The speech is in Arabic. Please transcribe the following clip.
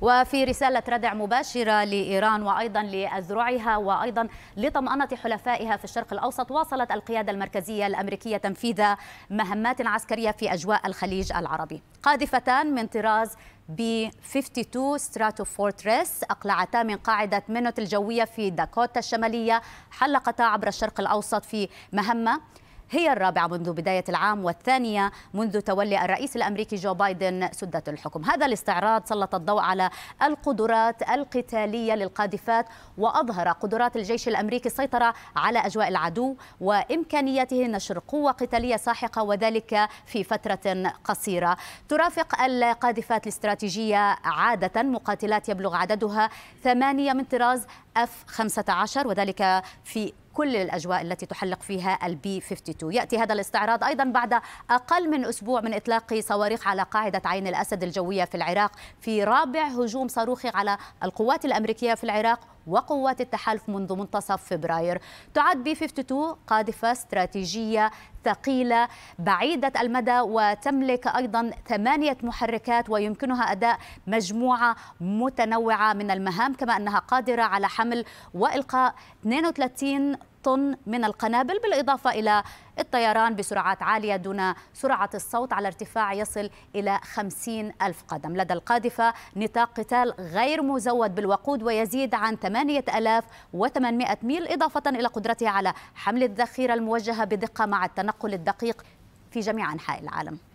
وفي رسالة ردع مباشرة لإيران وأيضا لأذرعها وأيضا لطمأنة حلفائها في الشرق الأوسط واصلت القيادة المركزية الأمريكية تنفيذ مهمات عسكرية في أجواء الخليج العربي قاذفتان من طراز ب 52 ستراتو فورتريس أقلعتا من قاعدة مينوت الجوية في داكوتا الشمالية حلقتا عبر الشرق الأوسط في مهمة هي الرابعة منذ بداية العام والثانية منذ تولي الرئيس الأمريكي جو بايدن سدة الحكم هذا الاستعراض سلط الضوء على القدرات القتالية للقاذفات وأظهر قدرات الجيش الأمريكي السيطرة على أجواء العدو وإمكانيته نشر قوة قتالية ساحقة وذلك في فترة قصيرة ترافق القاذفات الاستراتيجية عادة مقاتلات يبلغ عددها ثمانية من طراز F-15 وذلك في كل الأجواء التي تحلق فيها البي 52 يأتي هذا الاستعراض أيضا بعد أقل من أسبوع من إطلاق صواريخ على قاعدة عين الأسد الجوية في العراق في رابع هجوم صاروخي على القوات الأمريكية في العراق وقوات التحالف منذ منتصف فبراير تعد بي 52 قاذفة استراتيجية ثقيلة بعيدة المدى وتملك أيضا ثمانية محركات ويمكنها أداء مجموعة متنوعة من المهام كما أنها قادرة على حمل وإلقاء 32 طن من القنابل بالإضافة إلى الطيران بسرعات عالية دون سرعة الصوت على ارتفاع يصل إلى خمسين ألف قدم لدى القاذفة نطاق قتال غير مزود بالوقود ويزيد عن 8800 ميل إضافة إلى قدرتها على حمل الذخيرة الموجهة بدقة مع التنقل الدقيق في جميع أنحاء العالم